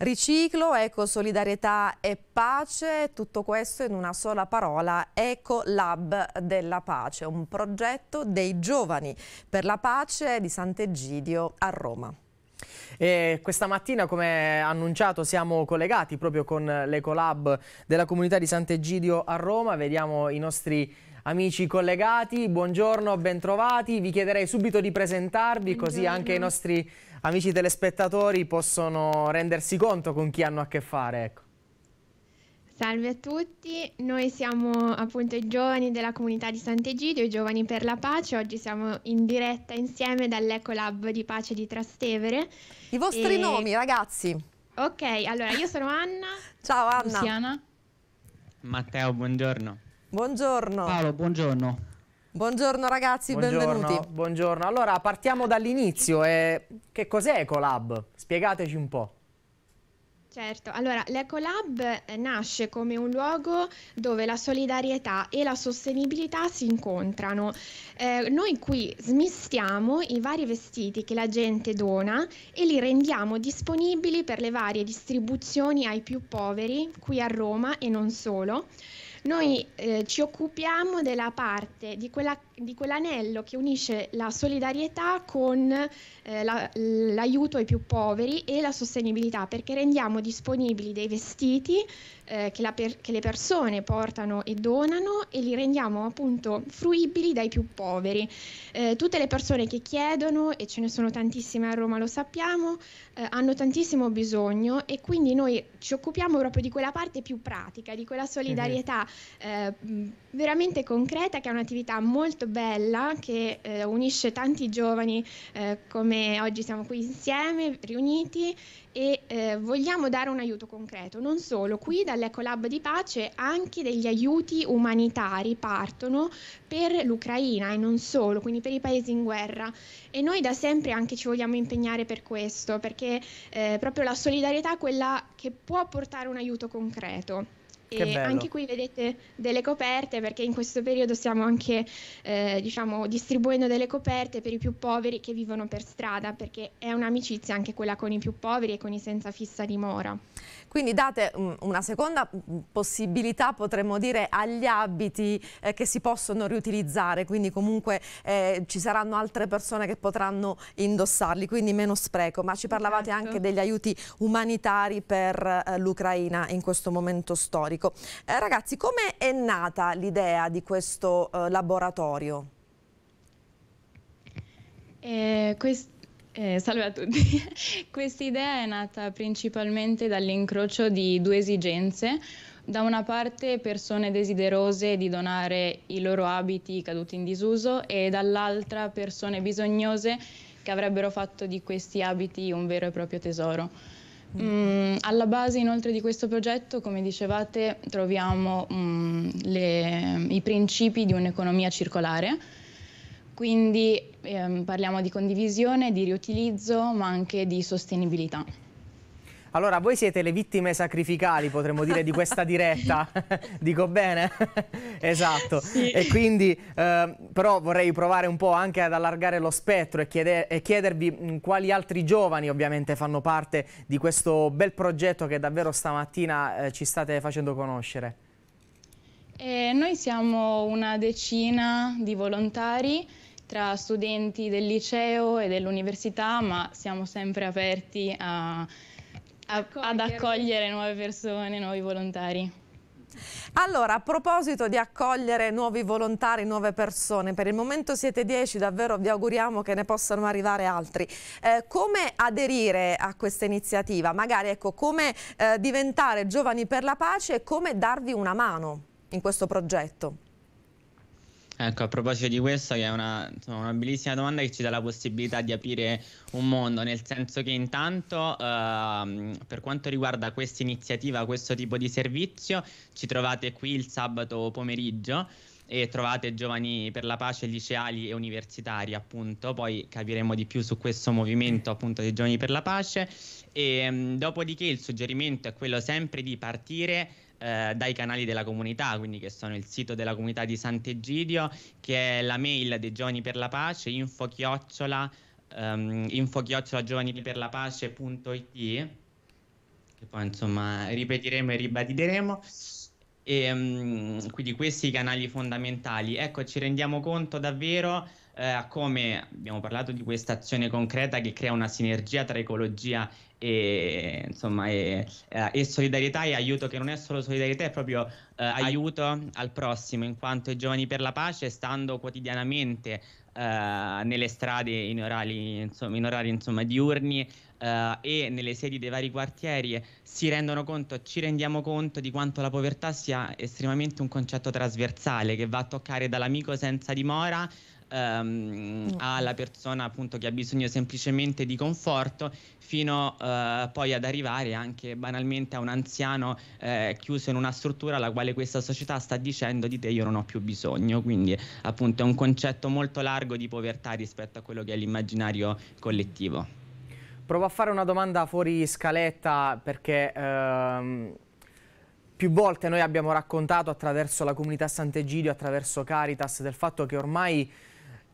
Riciclo, ecosolidarietà e pace, tutto questo in una sola parola, Eco Lab della pace, un progetto dei giovani per la pace di Sant'Egidio a Roma. E questa mattina, come annunciato, siamo collegati proprio con l'Ecolab della comunità di Sant'Egidio a Roma. Vediamo i nostri amici collegati. Buongiorno, bentrovati. Vi chiederei subito di presentarvi Buongiorno. così anche i nostri amici telespettatori possono rendersi conto con chi hanno a che fare. Ecco. Salve a tutti, noi siamo appunto i giovani della comunità di Sant'Egidio, i giovani per la pace, oggi siamo in diretta insieme dall'Ecolab di Pace di Trastevere. I vostri e... nomi ragazzi. Ok, allora io sono Anna. Ciao Anna. Luciana. Matteo, buongiorno. Buongiorno. Paolo, buongiorno. Buongiorno ragazzi, buongiorno, benvenuti. Buongiorno, allora partiamo dall'inizio. Eh, che cos'è Ecolab? Spiegateci un po'. Certo, allora l'Ecolab eh, nasce come un luogo dove la solidarietà e la sostenibilità si incontrano. Eh, noi qui smistiamo i vari vestiti che la gente dona e li rendiamo disponibili per le varie distribuzioni ai più poveri qui a Roma e non solo. Noi eh, ci occupiamo della parte di quella di quell'anello che unisce la solidarietà con eh, la, l'aiuto ai più poveri e la sostenibilità, perché rendiamo disponibili dei vestiti eh, che, per, che, le persone portano e donano e li rendiamo appunto fruibili dai più poveri. Eh, tutte le persone che chiedono, e ce ne sono tantissime a Roma lo sappiamo, eh, hanno tantissimo bisogno e quindi noi ci occupiamo proprio di quella parte più pratica, di quella solidarietà eh, veramente concreta che è un'attività molto bella che eh, unisce tanti giovani eh, come oggi siamo qui insieme, riuniti e eh, vogliamo dare un aiuto concreto, non solo, qui dall'Ecolab di pace anche degli aiuti umanitari partono per l'Ucraina e non solo, quindi per i paesi in guerra e noi da sempre anche ci vogliamo impegnare per questo, perché eh, proprio la solidarietà quella che può portare un aiuto concreto. E anche qui vedete delle coperte perché in questo periodo stiamo anche eh, diciamo, distribuendo delle coperte per i più poveri che vivono per strada perché è un'amicizia anche quella con i più poveri e con i senza fissa dimora. Quindi date mm, una seconda mm, possibilità, potremmo dire, agli abiti eh, che si possono riutilizzare, quindi comunque eh, ci saranno altre persone che potranno indossarli, quindi meno spreco. Ma ci parlavate certo. anche degli aiuti umanitari per eh, l'Ucraina in questo momento storico. Eh, ragazzi, come è nata l'idea di questo eh, laboratorio? Eh, questo eh, salve a tutti. Questa idea è nata principalmente dall'incrocio di due esigenze. Da una parte persone desiderose di donare i loro abiti caduti in disuso e dall'altra persone bisognose che avrebbero fatto di questi abiti un vero e proprio tesoro. Mm, mm alla base inoltre di questo progetto, come dicevate, troviamo mm, le, i principi di un'economia circolare quindi ehm, parliamo di condivisione, di riutilizzo, ma anche di sostenibilità. Allora, voi siete le vittime sacrificali, potremmo dire, di questa diretta, dico bene? esatto. Sì. E quindi, eh, però vorrei provare un po' anche ad allargare lo spettro e, chieder e chiedervi mh, quali altri giovani ovviamente fanno parte di questo bel progetto che davvero stamattina eh, ci state facendo conoscere. E eh, noi siamo una decina di volontari tra studenti del liceo e dell'università, ma siamo sempre aperti a, a, ad accogliere nuove persone, nuovi volontari. Allora, a proposito di accogliere nuovi volontari, nuove persone, per il momento siete 10, davvero vi auguriamo che ne possano arrivare altri. Eh, come aderire a questa iniziativa? Magari ecco, come eh, diventare giovani per la pace e come darvi una mano in questo progetto? Ecco, a proposito di questo, che è una, insomma, una, bellissima domanda che ci dà la possibilità di aprire un mondo, nel senso che intanto eh, per quanto riguarda questa iniziativa, questo tipo di servizio, ci trovate qui il sabato pomeriggio e trovate giovani per la pace liceali e universitari, appunto, poi capiremo di più su questo movimento appunto dei giovani per la pace e ehm, mh, dopodiché il suggerimento è quello sempre di partire eh, dai canali della comunità, quindi che sono il sito della comunità di Sant'Egidio, che è la mail dei Giovani per la Pace, info chiocciola, um, info chiocciola giovani per la pace.it, che poi insomma ripetiremo e ribadiremo e ehm, mh, quindi questi canali fondamentali. Ecco, ci rendiamo conto davvero eh, come abbiamo parlato di questa azione concreta che crea una sinergia tra ecologia e, insomma, e, eh, e solidarietà e aiuto che non è solo solidarietà, è proprio eh, aiuto al prossimo, in quanto i giovani per la pace stando quotidianamente eh, nelle strade in orari, insomma, in orari insomma, diurni eh, e nelle sedi dei vari quartieri si rendono conto, ci rendiamo conto di quanto la povertà sia estremamente un concetto trasversale che va a toccare dall'amico senza dimora ehm, mm. alla persona appunto che ha bisogno semplicemente di conforto fino eh, poi ad arrivare anche banalmente a un anziano eh, chiuso in una struttura alla quale questa società sta dicendo di te io non ho più bisogno quindi appunto è un concetto molto largo di povertà rispetto a quello che è l'immaginario collettivo. Provo a fare una domanda fuori scaletta perché ehm, più volte noi abbiamo raccontato attraverso la comunità Sant'Egidio, attraverso Caritas, del fatto che ormai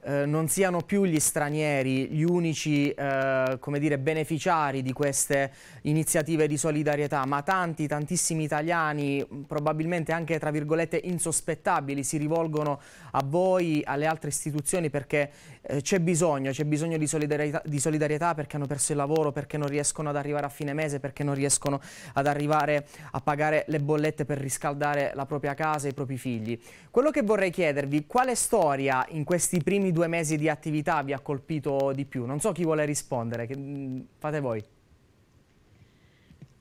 eh, non siano più gli stranieri gli unici eh, dire, beneficiari di queste iniziative di solidarietà, ma tanti, tantissimi italiani, probabilmente anche tra virgolette insospettabili, si rivolgono a voi, alle altre istituzioni perché eh, c'è bisogno, c'è bisogno di solidarietà, di solidarietà perché hanno perso il lavoro, perché non riescono ad arrivare a fine mese, perché non riescono ad arrivare a pagare le bollette per riscaldare la propria casa e i propri figli. Quello che vorrei chiedervi, quale storia in questi primi due mesi di attività vi ha colpito di più? Non so chi vuole rispondere, mm, fate voi.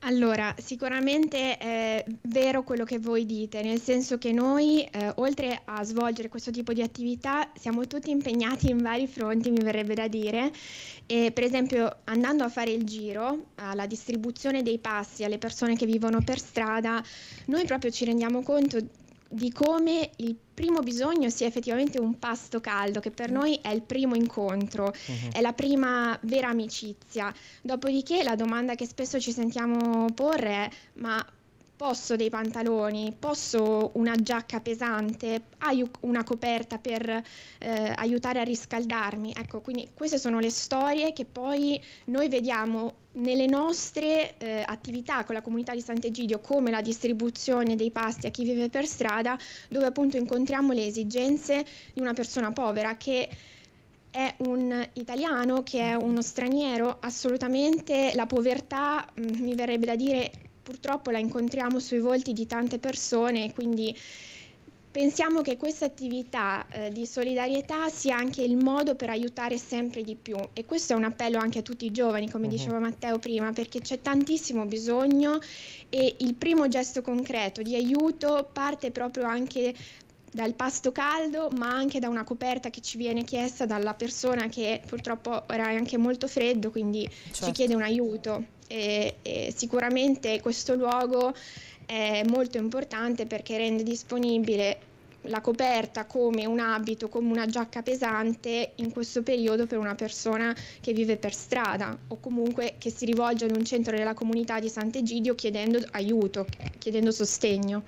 Allora, sicuramente è vero quello che voi dite, nel senso che noi, eh, oltre a svolgere questo tipo di attività, siamo tutti impegnati in vari fronti, mi verrebbe da dire. E, per esempio, andando a fare il giro, alla distribuzione dei passi alle persone che vivono per strada, noi proprio ci rendiamo conto di come il primo bisogno sia effettivamente un pasto caldo, che per mm. noi è il primo incontro, uh-huh. è la prima vera amicizia. Dopodiché la domanda che spesso ci sentiamo porre è ma posso dei pantaloni, posso una giacca pesante, hai una coperta per eh, aiutare a riscaldarmi. Ecco, quindi queste sono le storie che poi noi vediamo nelle nostre eh, attività con la comunità di Sant'Egidio, come la distribuzione dei pasti a chi vive per strada, dove appunto incontriamo le esigenze di una persona povera che è un italiano, che è uno straniero, assolutamente la povertà, mh, mm, mi verrebbe da dire, purtroppo la incontriamo sui volti di tante persone, quindi Pensiamo che questa attività eh, di solidarietà sia anche il modo per aiutare sempre di più e questo è un appello anche a tutti i giovani, come uh-huh. diceva Matteo prima, perché c'è tantissimo bisogno e il primo gesto concreto di aiuto parte proprio anche dal pasto caldo, ma anche da una coperta che ci viene chiesta dalla persona che purtroppo ora è anche molto freddo, quindi certo. ci chiede un aiuto. E, e sicuramente questo luogo è molto importante perché rende disponibile la coperta come un abito, come una giacca pesante in questo periodo per una persona che vive per strada o comunque che si rivolge ad un centro della comunità di Sant'Egidio chiedendo aiuto, chiedendo sostegno.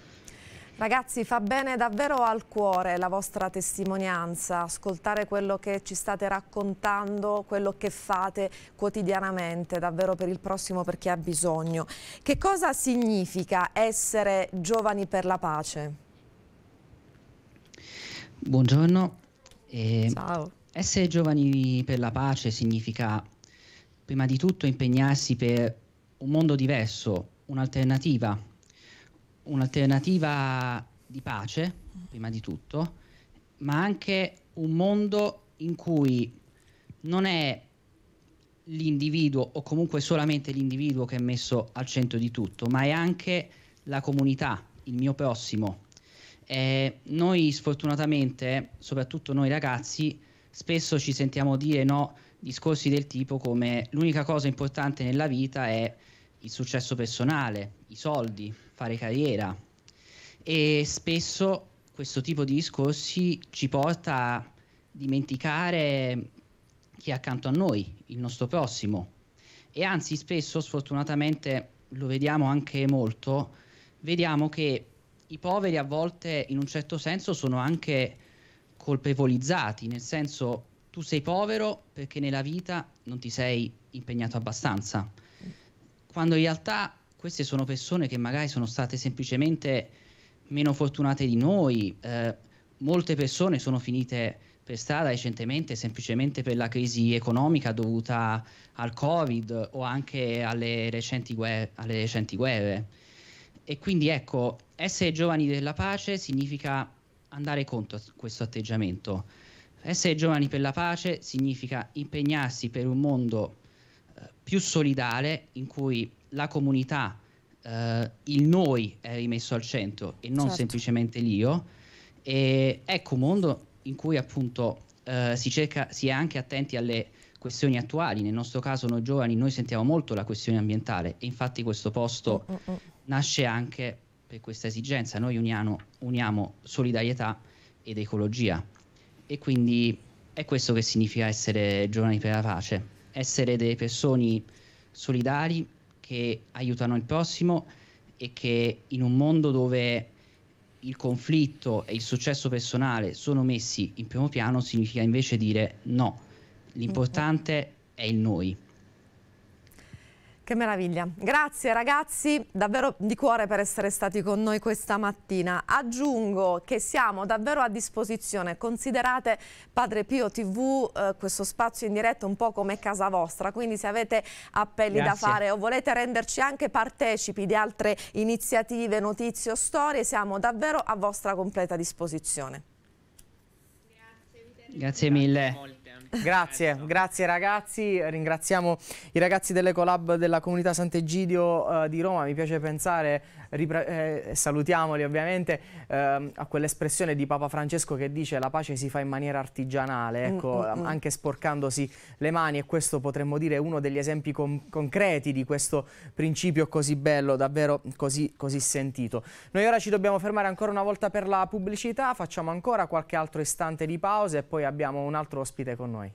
Ragazzi, fa bene davvero al cuore la vostra testimonianza, ascoltare quello che ci state raccontando, quello che fate quotidianamente, davvero per il prossimo, per chi ha bisogno. Che cosa significa essere giovani per la pace? Buongiorno. Eh, Ciao. Essere giovani per la pace significa, prima di tutto, impegnarsi per un mondo diverso, un'alternativa un'alternativa di pace, prima di tutto, ma anche un mondo in cui non è l'individuo o comunque solamente l'individuo che è messo al centro di tutto, ma è anche la comunità, il mio prossimo. Eh, noi sfortunatamente, soprattutto noi ragazzi, spesso ci sentiamo dire no discorsi del tipo come l'unica cosa importante nella vita è il successo personale, i soldi, fare carriera e spesso questo tipo di discorsi ci porta a dimenticare chi è accanto a noi, il nostro prossimo e anzi spesso sfortunatamente lo vediamo anche molto, vediamo che i poveri a volte in un certo senso sono anche colpevolizzati, nel senso tu sei povero perché nella vita non ti sei impegnato abbastanza, quando in realtà queste sono persone che magari sono state semplicemente meno fortunate di noi. Eh, molte persone sono finite per strada recentemente semplicemente per la crisi economica dovuta al Covid o anche alle recenti, guerre, alle recenti guerre. E quindi ecco, essere giovani della pace significa andare contro questo atteggiamento. Essere giovani per la pace significa impegnarsi per un mondo eh, più solidale in cui la comunità, eh, il noi è rimesso al centro e non certo. semplicemente l'io. E ecco un mondo in cui appunto eh, si, cerca, si è anche attenti alle questioni attuali, nel nostro caso noi giovani noi sentiamo molto la questione ambientale e infatti questo posto oh, oh, nasce anche per questa esigenza, noi uniamo, uniamo solidarietà ed ecologia e quindi è questo che significa essere giovani per la pace, essere delle persone solidari che aiutano il prossimo e che in un mondo dove il conflitto e il successo personale sono messi in primo piano significa invece dire no, l'importante è il noi. Che meraviglia. Grazie ragazzi, davvero di cuore per essere stati con noi questa mattina. Aggiungo che siamo davvero a disposizione. Considerate Padre Pio TV eh, questo spazio in diretta un po' come casa vostra, quindi se avete appelli Grazie. da fare o volete renderci anche partecipi di altre iniziative, notizie o storie, siamo davvero a vostra completa disposizione. Grazie, Grazie mille. Grazie, ecco. grazie ragazzi, ringraziamo i ragazzi dell'Ecolab della comunità Sant'Egidio eh, di Roma, mi piace pensare eh, salutiamoli ovviamente, ehm, a quell'espressione di Papa Francesco che dice la pace si fa in maniera artigianale, mm, ecco, mm, ehm, mm. anche sporcandosi le mani e questo potremmo dire uno degli esempi concreti di questo principio così bello, davvero così, così sentito. Noi ora ci dobbiamo fermare ancora una volta per la pubblicità, facciamo ancora qualche altro istante di pausa e poi abbiamo un altro ospite con noi.